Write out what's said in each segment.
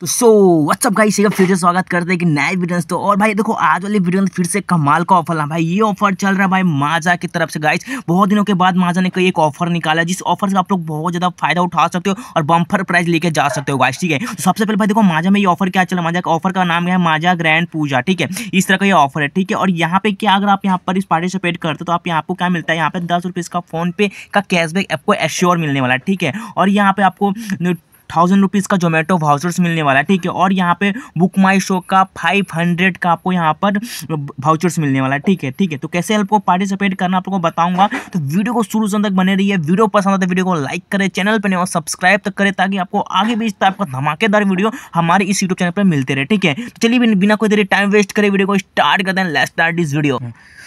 तो so what's up guys का फिर से स्वागत करते हैं कि नए वीडियो तो और भाई देखो आज वाले वीडियो में फिर से कमाल का ऑफर है भाई ये ऑफर चल रहा है भाई माजा की तरफ से गाइस बहुत दिनों के बाद माजा ने कई एक ऑफर निकाला जिस ऑफर से आप लोग बहुत ज़्यादा फायदा उठा सकते हो और बम्फर प्राइस लेके जा सकते हो गाइस ठीक है तो सबसे पहले भाई देखो माजा में ये ऑफर क्या चला माजा का ऑफर का नाम है माजा ग्रैंड पूजा ठीक है इस तरह का ये ऑफर है ठीक है और यहाँ पे क्या अगर आप यहाँ पर इस पार्टिसिपेट करते हो तो आप यहाँ को क्या मिलता है यहाँ पे दस रुपये इसका फोनपे का कैशबैक आपको एश्योर मिलने वाला है ठीक है और यहाँ पे आपको थाउजेंड रुपीज़ का जोमेटो वाउचर्स मिलने वाला है ठीक है और यहाँ पे बुक माई शो का फाइव हंड्रेड का आपको यहाँ पर वाउचर्स मिलने वाला है ठीक है ठीक है तो कैसे आपको पार्टिसिपेट करना आप लोगों को बताऊंगा तो वीडियो को शुरू से तक बने रही है वीडियो पसंद आता तो है वीडियो को लाइक करें चैनल पर नहीं और सब्सक्राइब तक करें ताकि आपको आगे भी इस टाइप का धमाकेदार वीडियो हमारे इस यूट्यूब चैनल पर मिलते रहे ठीक है तो चलिए बिना कोई देरी टाइम वेस्ट करें वीडियो को स्टार्ट कर दें लेट स्टार्ट इस वीडियो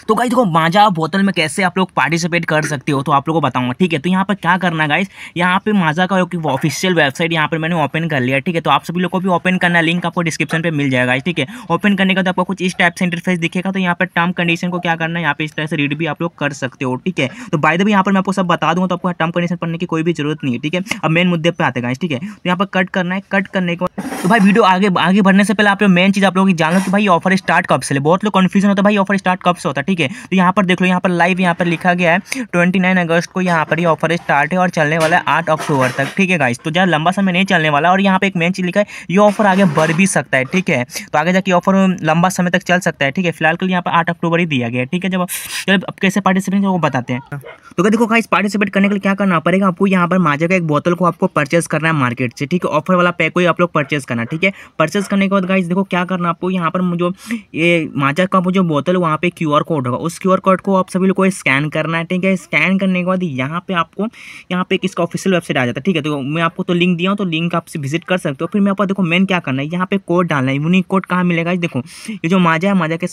तो गाइस देखो माजा बोतल में कैसे आप लोग पार्टिसिपेट कर सकते हो तो आप लोगों को बताऊंगा ठीक है तो यहाँ पर क्या करना गाइस यहाँ पे माजा का ऑफिशियल वेबसाइट वेबसाइट यहाँ पर मैंने ओपन कर लिया ठीक है तो आप सभी लोग को भी ओपन करना लिंक आपको डिस्क्रिप्शन पर मिल जाएगा ठीक है ओपन करने का तो आपको कुछ इस टाइप से इंटरफेस दिखेगा तो यहाँ पर टर्म कंडीशन को क्या करना है यहाँ पर इस तरह से रीड भी आप लोग कर सकते हो ठीक है तो बाय द भी यहाँ पर मैं आपको सब बता दूँगा तो आपको टर्म कंडीशन पढ़ने की कोई भी जरूरत नहीं है ठीक है अब मेन मुद्दे पर आते गए ठीक है तो यहाँ पर कट करना है कट करने के बाद तो भाई वीडियो आगे आगे बढ़ने से पहले आप लोग मेन चीज़ आप लोगों की जान लो कि भाई ऑफर स्टार्ट कब से ले बहुत लोग कन्फ्यूजन होता है भाई ऑफर स्टार्ट कब से होता है ठीक है तो यहाँ पर देख लो यहाँ पर लाइव यहाँ पर लिखा गया है ट्वेंटी अगस्त को यहाँ पर ही ऑफर स्टार्ट है और चलने वाला है आठ अक्टूबर तक ठीक है गाइस तो जहाँ लंबा ऐसा में नहीं चलने वाला और यहाँ पे एक मेन चीज़ लिखा है ये ऑफर आगे बढ़ भी सकता है ठीक है तो आगे जाके ऑफर लंबा समय तक चल सकता है ठीक है फिलहाल के लिए यहाँ पर आठ अक्टूबर ही दिया गया ठीक है जब जब अब कैसे पार्टिसिपेट वो बताते हैं तो क्या देखो खास पार्टिसिपेट करने के लिए क्या करना पड़ेगा आपको यहाँ पर माजा का एक बोतल को आपको परचेस करना है मार्केट से ठीक है ऑफर वाला पैक को आप लोग परचेस करना ठीक है परचेस करने के बाद गाइस देखो क्या करना आपको यहाँ पर जो ये माजा का जो बोतल वहाँ पे क्यू कोड होगा उस क्यू कोड को आप सभी लोग को स्कैन करना है ठीक है स्कैन करने के बाद यहाँ पे आपको यहाँ पे किसका ऑफिशियल वेबसाइट आ जाता है ठीक है तो मैं आपको तो लिंक दिया दिया हूँ तो लिंक आपसे विजिट कर सकते हो फिर मैं आपको देखो मेन क्या करना है यहाँ पे कोड डालना है यूनिक कोड कहाँ मिलेगा देखो ये जो माजा है माजा के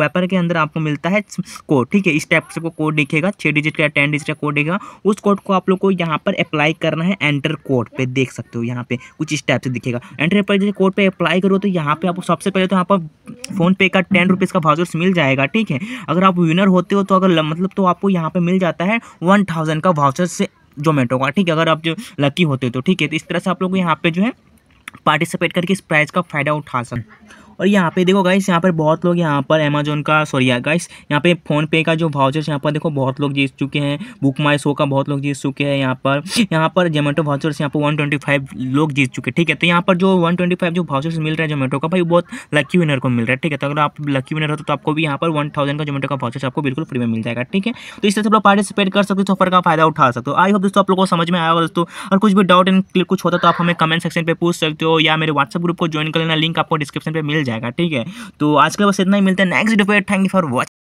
वेपर के अंदर आपको मिलता है कोड ठीक है इस टाइप से कोड लिखेगा छः डिजिट का टेन डिजिट का कोड लिखेगा उस कोड को आप लोग को यहाँ पर अप्लाई करना है एंटर कोड पर देख सकते हो यहाँ पे कुछ इस टाइप से दिखेगा एंटर पर जैसे कोड पर अप्लाई करो तो यहाँ पे आप सबसे पहले तो यहाँ पर फोन पे का टेन रुपीज़ का वाउचर्स मिल जाएगा ठीक है अगर आप विनर होते हो तो अगर मतलब तो आपको यहाँ पे मिल जाता है वन थाउजेंड का वाउचर्स से जोमेटो का ठीक है अगर आप जो लकी होते तो ठीक है तो इस तरह से आप लोग यहाँ पे जो है पार्टिसिपेट करके इस प्राइज़ का फ़ायदा उठा सकते और यहाँ पे देखो गाइस यहाँ पर बहुत लोग यहाँ पर अमेजोन का सॉरी गाइस यहाँ पे फोन पे का जो वाउचर्स यहाँ पर देखो बहुत लोग जीत चुके हैं बुक माई शो का बहुत लोग जीत चुके हैं यहाँ पर यहाँ पर जोमेटो वाउचर्स यहाँ पर वन लोग जीत चुके हैं ठीक है तो यहाँ पर जो वन जो वाउचर्स मिल रहा है जोमेटो का भाई बहुत लकी विनर को मिल रहा है ठीक है तो अगर आप लकी विनर हो तो आपको भी यहाँ पर वन का जोमेटो का वाउचर्स आपको बिल्कुल फ्री में मिल जाएगा ठीक है तो इस तरह से आप लोग पार्टिसिपेट कर सकते हो ऑफर का फायदा उठा सकते हो आई होप दोस्तों आप लोगों को समझ में आया होगा दोस्तों और कुछ भी डाउट एंड कुछ होता तो आप हमें कमेंट सेक्शन पर पूछ सकते हो या मेरे व्हाट्सअप ग्रुप को ज्वाइन कर लेना लिंक आपको डिस्क्रिप्शन पर मिल मिल जाएगा ठीक है तो आज के बस इतना ही मिलता है next video thank you for watch